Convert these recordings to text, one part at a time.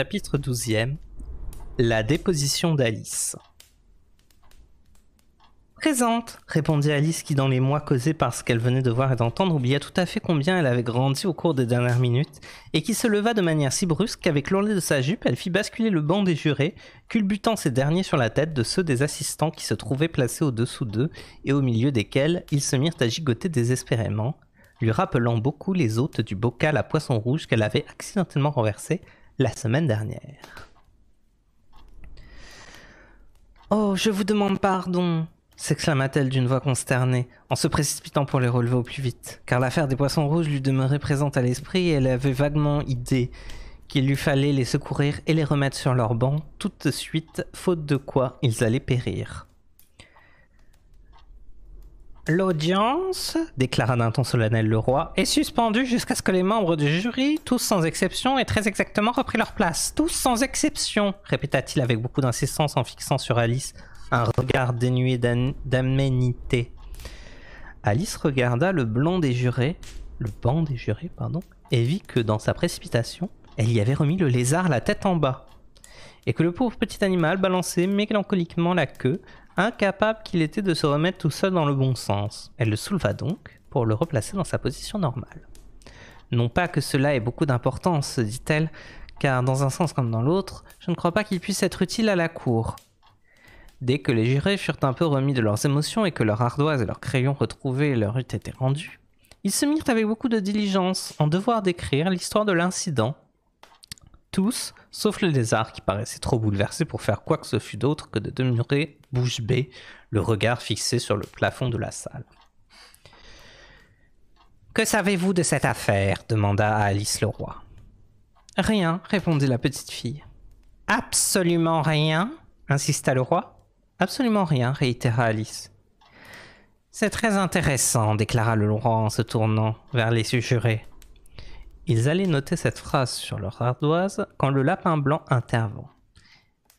Chapitre 12 La déposition d'Alice. Présente, répondit Alice qui, dans les mois causés par ce qu'elle venait de voir et d'entendre, oublia tout à fait combien elle avait grandi au cours des dernières minutes, et qui se leva de manière si brusque qu'avec l'ourlet de sa jupe, elle fit basculer le banc des jurés, culbutant ces derniers sur la tête de ceux des assistants qui se trouvaient placés au-dessous d'eux et au milieu desquels ils se mirent à gigoter désespérément, lui rappelant beaucoup les hôtes du bocal à poisson rouge qu'elle avait accidentellement renversé la semaine dernière. Oh, je vous demande pardon s'exclama-t-elle d'une voix consternée, en se précipitant pour les relever au plus vite, car l'affaire des poissons rouges lui demeurait présente à l'esprit et elle avait vaguement idée qu'il lui fallait les secourir et les remettre sur leur banc tout de suite, faute de quoi ils allaient périr. L'audience, déclara d'un ton solennel le roi, est suspendue jusqu'à ce que les membres du jury, tous sans exception, aient très exactement repris leur place. Tous sans exception, répéta-t-il avec beaucoup d'insistance en fixant sur Alice un regard dénué d'aménité. Alice regarda le blond des jurés, le banc des jurés, pardon, et vit que dans sa précipitation, elle y avait remis le lézard la tête en bas, et que le pauvre petit animal balançait mélancoliquement la queue, incapable qu'il était de se remettre tout seul dans le bon sens. Elle le souleva donc pour le replacer dans sa position normale. Non pas que cela ait beaucoup d'importance, dit-elle, car dans un sens comme dans l'autre, je ne crois pas qu'il puisse être utile à la cour. Dès que les jurés furent un peu remis de leurs émotions et que leurs ardoises et leurs crayons retrouvés leur eût été rendus, ils se mirent avec beaucoup de diligence en devoir d'écrire l'histoire de l'incident tous, sauf le lézard qui paraissait trop bouleversé pour faire quoi que ce fût d'autre que de demeurer bouche bée, le regard fixé sur le plafond de la salle. Que savez-vous de cette affaire demanda Alice le roi. Rien, répondit la petite fille. Absolument rien insista le roi. Absolument rien, réitéra Alice. C'est très intéressant, déclara le roi en se tournant vers les sujurés. Ils allaient noter cette phrase sur leur ardoise quand le lapin blanc intervint.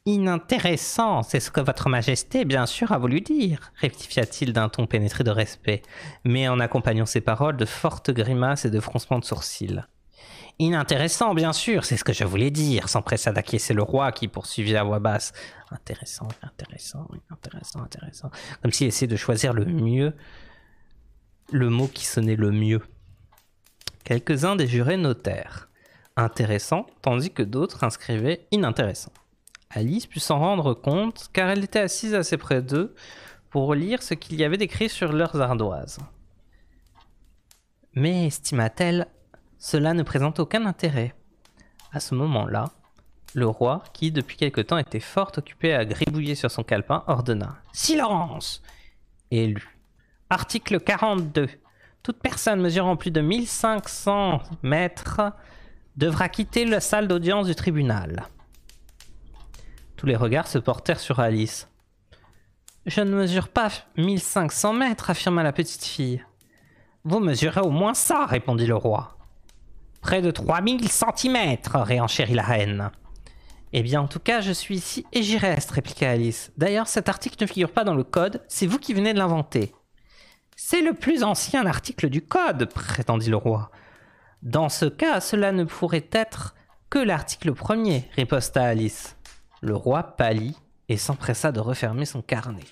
Inintéressant, c'est ce que Votre Majesté, bien sûr, a voulu dire, rectifia-t-il d'un ton pénétré de respect, mais en accompagnant ses paroles de fortes grimaces et de froncements de sourcils. Inintéressant, bien sûr, c'est ce que je voulais dire, s'empressa d'acquiescer le roi qui poursuivit à voix basse. Intéressant, intéressant, intéressant, intéressant. Comme s'il essayait de choisir le mieux, le mot qui sonnait le mieux. Quelques-uns des jurés notèrent intéressant, tandis que d'autres inscrivaient inintéressant. Alice put s'en rendre compte car elle était assise assez près d'eux pour lire ce qu'il y avait d'écrit sur leurs ardoises. Mais, estima-t-elle, cela ne présente aucun intérêt. À ce moment-là, le roi, qui depuis quelque temps était fort occupé à gribouiller sur son calepin, ordonna Silence Et lut Article 42 toute personne mesurant plus de 1500 mètres devra quitter la salle d'audience du tribunal. Tous les regards se portèrent sur Alice. Je ne mesure pas 1500 mètres, affirma la petite fille. Vous mesurez au moins ça, répondit le roi. Près de 3000 centimètres, réenchérit la reine. Eh bien, en tout cas, je suis ici et j'y reste, répliqua Alice. D'ailleurs, cet article ne figure pas dans le code, c'est vous qui venez de l'inventer. C'est le plus ancien article du Code, prétendit le roi. Dans ce cas, cela ne pourrait être que l'article premier, riposta Alice. Le roi pâlit et s'empressa de refermer son carnet.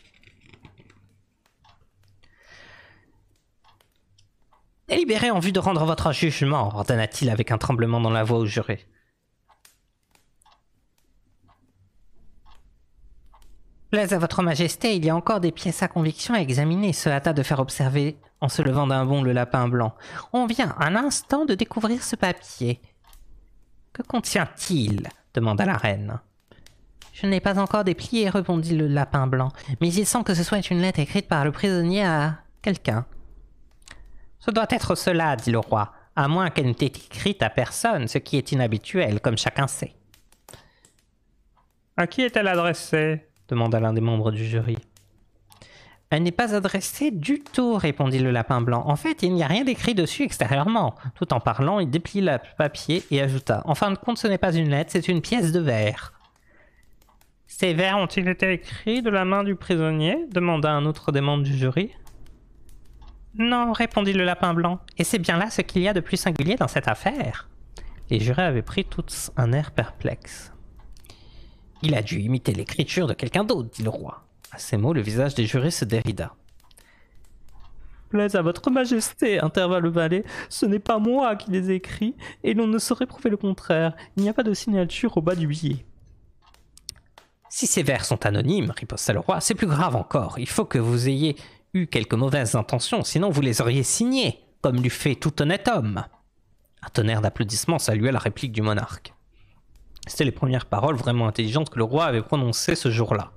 Délibérez en vue de rendre votre jugement, ordonna-t-il avec un tremblement dans la voix au juré. Plaise à votre majesté, il y a encore des pièces à conviction à examiner, se hâta de faire observer en se levant d'un bond le lapin blanc. On vient un instant de découvrir ce papier. Que contient-il demanda la reine. Je n'ai pas encore déplié, répondit le lapin blanc, mais il semble que ce soit une lettre écrite par le prisonnier à quelqu'un. Ce doit être cela, dit le roi, à moins qu'elle n'ait été écrite à personne, ce qui est inhabituel, comme chacun sait. À qui est-elle adressée demanda l'un des membres du jury. Elle n'est pas adressée du tout, répondit le lapin blanc. En fait, il n'y a rien d'écrit dessus extérieurement. Tout en parlant, il déplie le papier et ajouta. En fin de compte, ce n'est pas une lettre, c'est une pièce de verre. Ces vers ont-ils été écrits de la main du prisonnier demanda un autre des membres du jury. Non, répondit le lapin blanc. Et c'est bien là ce qu'il y a de plus singulier dans cette affaire. Les jurés avaient pris tous un air perplexe. Il a dû imiter l'écriture de quelqu'un d'autre, dit le roi. À ces mots, le visage des jurés se dérida. Plaise à votre majesté, intervint le valet, ce n'est pas moi qui les écris, et l'on ne saurait prouver le contraire. Il n'y a pas de signature au bas du billet. Si ces vers sont anonymes, riposta le roi, c'est plus grave encore. Il faut que vous ayez eu quelques mauvaises intentions, sinon vous les auriez signés, comme l'eût fait tout honnête homme. Un tonnerre d'applaudissements salua la réplique du monarque. C'était les premières paroles vraiment intelligentes que le roi avait prononcées ce jour-là.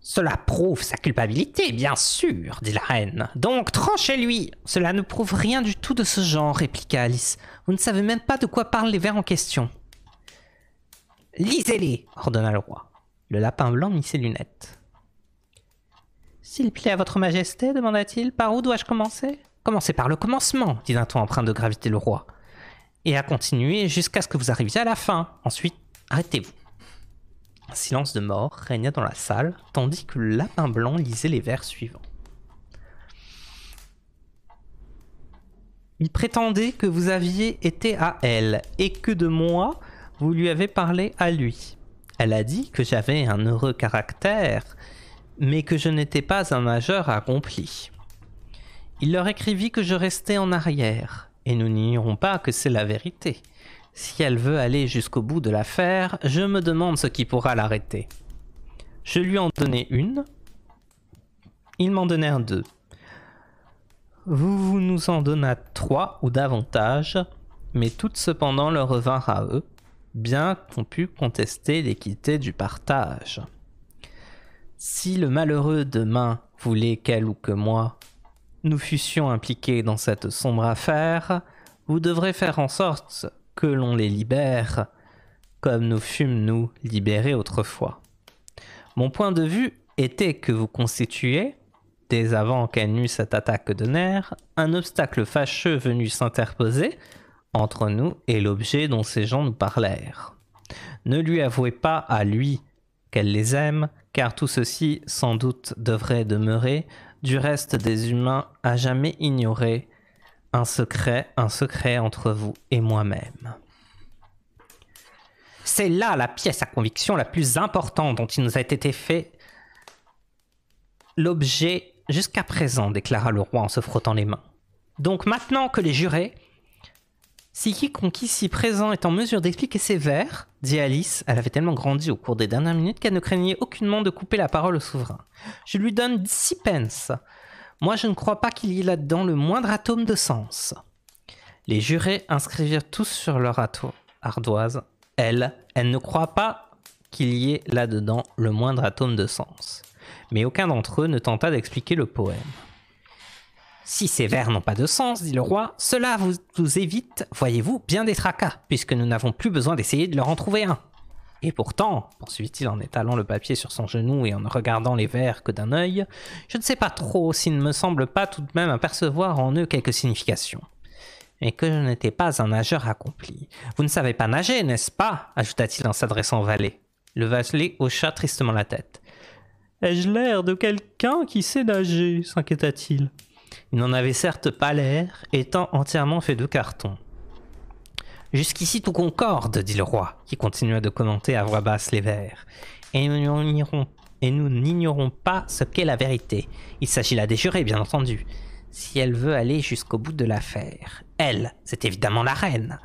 Cela prouve sa culpabilité, bien sûr, dit la reine. Donc tranchez-lui Cela ne prouve rien du tout de ce genre, répliqua Alice. Vous ne savez même pas de quoi parlent les vers en question. Lisez-les, ordonna le roi. Le lapin blanc mit ses lunettes. S'il plaît à votre majesté, demanda-t-il, par où dois-je commencer Commencez par le commencement, dit d'un ton empreint de gravité le roi et à continuer jusqu'à ce que vous arriviez à la fin. Ensuite, arrêtez-vous. Un silence de mort régna dans la salle, tandis que le lapin blanc lisait les vers suivants. Il prétendait que vous aviez été à elle, et que de moi, vous lui avez parlé à lui. Elle a dit que j'avais un heureux caractère, mais que je n'étais pas un majeur accompli. Il leur écrivit que je restais en arrière, et nous n'ignorons pas que c'est la vérité. Si elle veut aller jusqu'au bout de l'affaire, je me demande ce qui pourra l'arrêter. Je lui en donnai une. il m'en donnèrent deux. Vous, nous en donnâtes trois ou davantage, mais toutes cependant leur revinrent à eux, bien qu'on pût contester l'équité du partage. Si le malheureux demain voulait qu'elle ou que moi nous fussions impliqués dans cette sombre affaire, vous devrez faire en sorte que l'on les libère, comme nous fûmes nous libérés autrefois. Mon point de vue était que vous constituez, dès avant qu'elle n'eût cette attaque de nerfs, un obstacle fâcheux venu s'interposer entre nous et l'objet dont ces gens nous parlèrent. Ne lui avouez pas à lui qu'elle les aime, car tout ceci sans doute devrait demeurer du reste des humains à jamais ignorer un secret, un secret entre vous et moi-même. C'est là la pièce à conviction la plus importante dont il nous a été fait l'objet jusqu'à présent, déclara le roi en se frottant les mains. Donc maintenant que les jurés si quiconque ici présent est en mesure d'expliquer ses vers, dit Alice, elle avait tellement grandi au cours des dernières minutes qu'elle ne craignait aucunement de couper la parole au souverain. Je lui donne six pence. Moi, je ne crois pas qu'il y ait là-dedans le moindre atome de sens. Les jurés inscrivirent tous sur leur ardoise. Elle, elle ne croit pas qu'il y ait là-dedans le moindre atome de sens. Mais aucun d'entre eux ne tenta d'expliquer le poème. Si ces vers n'ont pas de sens, dit le roi, cela vous, évite, voyez-vous, bien des tracas, puisque nous n'avons plus besoin d'essayer de leur en trouver un. Et pourtant, poursuivit-il en étalant le papier sur son genou et en ne regardant les vers que d'un œil, je ne sais pas trop s'il ne me semble pas tout de même apercevoir en eux quelque signification. Et que je n'étais pas un nageur accompli. Vous ne savez pas nager, n'est-ce pas ajouta-t-il en s'adressant au valet. Le valet hocha tristement la tête. Ai-je l'air de quelqu'un qui sait nager s'inquiéta-t-il. Il n'en avait certes pas l'air, étant entièrement fait de carton. Jusqu'ici tout concorde, dit le roi, qui continua de commenter à voix basse les vers. Et nous n'ignorons pas ce qu'est la vérité. Il s'agit là des jurés, bien entendu. Si elle veut aller jusqu'au bout de l'affaire. Elle, c'est évidemment la reine.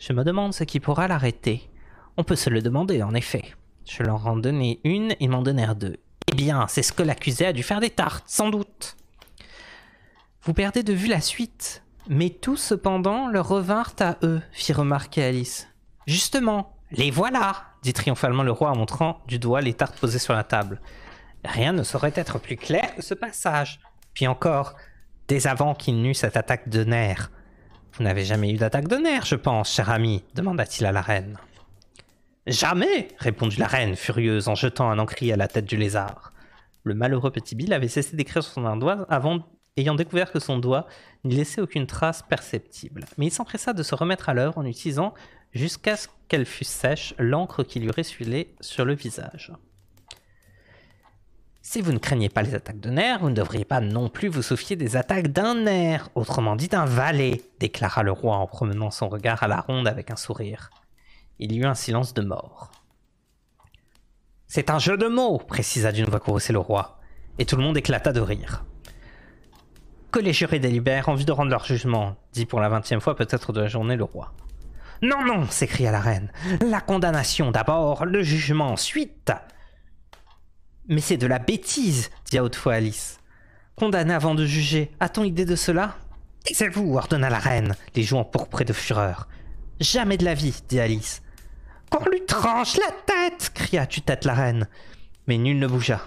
Je me demande ce qui pourra l'arrêter. On peut se le demander, en effet. Je leur en donnai une, ils m'en donnèrent deux. Eh bien, c'est ce que l'accusé a dû faire des tartes, sans doute. Vous perdez de vue la suite. Mais tout cependant leur revinrent à eux, fit remarquer Alice. Justement, les voilà dit triomphalement le roi en montrant du doigt les tartes posées sur la table. Rien ne saurait être plus clair que ce passage. Puis encore, dès avant qu'il n'eût cette attaque de nerfs. Vous n'avez jamais eu d'attaque de nerfs, je pense, cher ami demanda-t-il à la reine. Jamais répondit la reine, furieuse, en jetant un encrier à la tête du lézard. Le malheureux petit Bill avait cessé d'écrire sur son ardoise avant ayant découvert que son doigt n'y laissait aucune trace perceptible. Mais il s'empressa de se remettre à l'œuvre en utilisant, jusqu'à ce qu'elle fût sèche, l'encre qui lui ressuyait sur le visage. Si vous ne craignez pas les attaques de nerfs, vous ne devriez pas non plus vous soufier des attaques d'un nerf, autrement dit d'un valet, déclara le roi en promenant son regard à la ronde avec un sourire. Il y eut un silence de mort. C'est un jeu de mots, précisa d'une voix courroucée le roi, et tout le monde éclata de rire. Que les jurés délibèrent en vue de rendre leur jugement, dit pour la vingtième fois peut-être de la journée le roi. Non, non, s'écria la reine. La condamnation d'abord, le jugement ensuite. Mais c'est de la bêtise, dit à haute voix Alice. Condamner avant de juger, a-t-on idée de cela Taisez-vous, ordonna la reine, les joues empourprées de fureur. Jamais de la vie, dit Alice. Qu'on lui tranche la tête cria tue-tête la reine. Mais nul ne bougea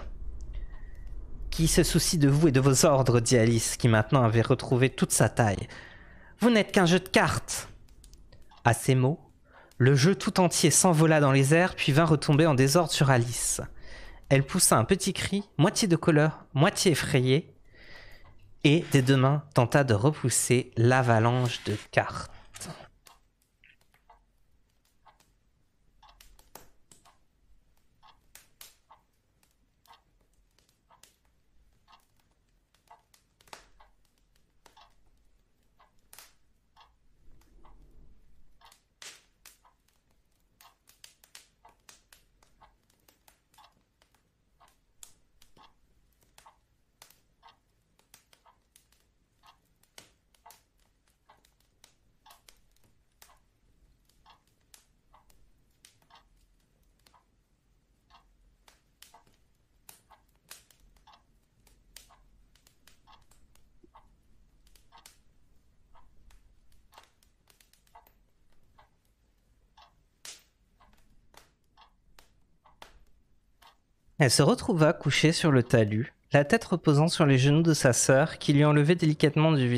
qui se soucie de vous et de vos ordres, dit Alice, qui maintenant avait retrouvé toute sa taille. Vous n'êtes qu'un jeu de cartes. À ces mots, le jeu tout entier s'envola dans les airs, puis vint retomber en désordre sur Alice. Elle poussa un petit cri, moitié de colère, moitié effrayée, et des deux mains tenta de repousser l'avalanche de cartes. Elle se retrouva couchée sur le talus, la tête reposant sur les genoux de sa sœur qui lui enlevait délicatement du,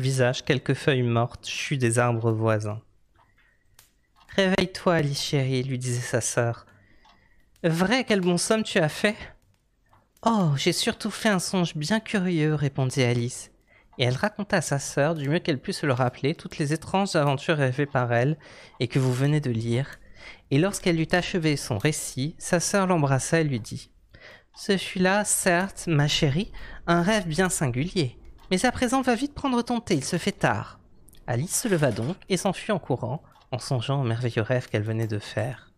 visage quelques feuilles mortes chues des arbres voisins. Réveille-toi, Alice chérie, lui disait sa sœur. Vrai, quel bon somme tu as fait Oh, j'ai surtout fait un songe bien curieux, répondit Alice. Et elle raconta à sa sœur, du mieux qu'elle put se le rappeler, toutes les étranges aventures rêvées par elle et que vous venez de lire, et lorsqu'elle eut achevé son récit, sa sœur l'embrassa et lui dit Ce fut là, certes, ma chérie, un rêve bien singulier, mais à présent va vite prendre ton thé, il se fait tard. Alice se leva donc et s'enfuit en courant, en songeant au merveilleux rêve qu'elle venait de faire.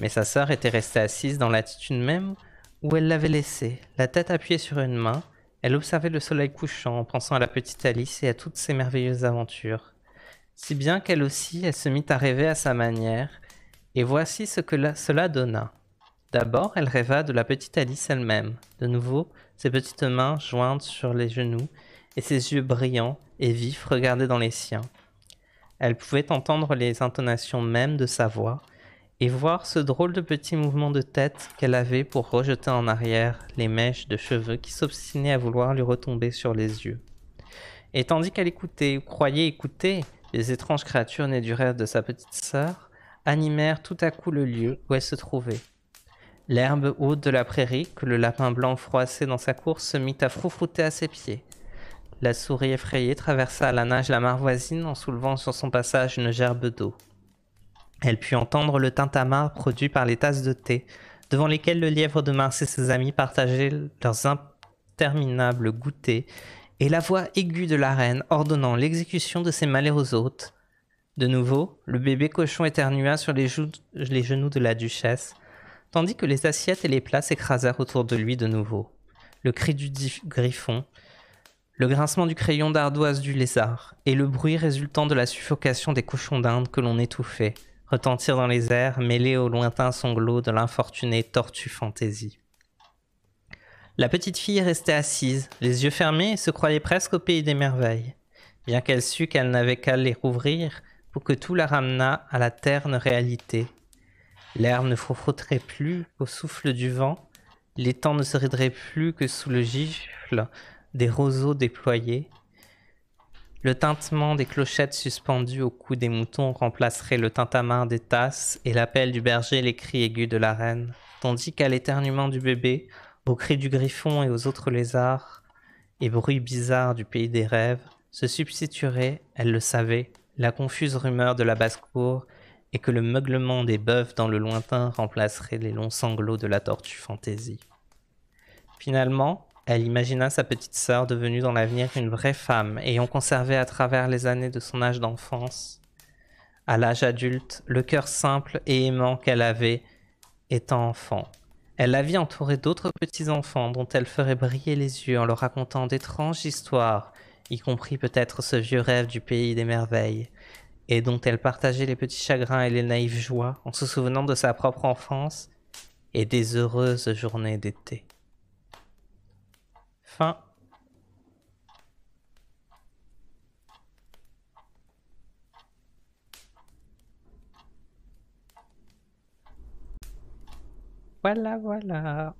Mais sa sœur était restée assise dans l'attitude même où elle l'avait laissée, la tête appuyée sur une main, elle observait le soleil couchant en pensant à la petite Alice et à toutes ses merveilleuses aventures. Si bien qu'elle aussi, elle se mit à rêver à sa manière, et voici ce que cela donna. D'abord, elle rêva de la petite Alice elle-même, de nouveau, ses petites mains jointes sur les genoux, et ses yeux brillants et vifs regardaient dans les siens. Elle pouvait entendre les intonations mêmes de sa voix, et voir ce drôle de petit mouvement de tête qu'elle avait pour rejeter en arrière les mèches de cheveux qui s'obstinaient à vouloir lui retomber sur les yeux. Et tandis qu'elle écoutait ou croyait écouter, les étranges créatures nées du rêve de sa petite sœur animèrent tout à coup le lieu où elles se trouvait. L'herbe haute de la prairie, que le lapin blanc froissait dans sa course, se mit à froufrouter à ses pieds. La souris effrayée traversa à la nage la mare voisine en soulevant sur son passage une gerbe d'eau. Elle put entendre le tintamarre produit par les tasses de thé, devant lesquelles le lièvre de Mars et ses amis partageaient leurs interminables goûters et la voix aiguë de la reine ordonnant l'exécution de ses malheureux hôtes. De nouveau, le bébé cochon éternua sur les, les genoux de la duchesse, tandis que les assiettes et les plats s'écrasèrent autour de lui de nouveau. Le cri du griffon, le grincement du crayon d'ardoise du lézard et le bruit résultant de la suffocation des cochons d'Inde que l'on étouffait retentirent dans les airs, mêlés au lointain sanglot de l'infortunée tortue fantaisie. La petite fille restait assise, les yeux fermés et se croyait presque au pays des merveilles, bien qu'elle sût qu'elle n'avait qu'à les rouvrir pour que tout la ramenât à la terne réalité. L'herbe ne frotterait plus au souffle du vent, l'étang ne se riderait plus que sous le gifle des roseaux déployés, le tintement des clochettes suspendues au cou des moutons remplacerait le tintamarre des tasses et l'appel du berger les cris aigus de la reine, tandis qu'à l'éternuement du bébé, aux cris du griffon et aux autres lézards, et bruits bizarres du pays des rêves, se substituerait, elle le savait, la confuse rumeur de la basse-cour, et que le meuglement des bœufs dans le lointain remplacerait les longs sanglots de la tortue fantaisie. Finalement, elle imagina sa petite sœur devenue dans l'avenir une vraie femme, ayant conservé à travers les années de son âge d'enfance, à l'âge adulte, le cœur simple et aimant qu'elle avait étant enfant. Elle la vit entourée d'autres petits-enfants dont elle ferait briller les yeux en leur racontant d'étranges histoires, y compris peut-être ce vieux rêve du pays des merveilles, et dont elle partageait les petits chagrins et les naïves joies en se souvenant de sa propre enfance et des heureuses journées d'été. Fin. Voilà, voilà.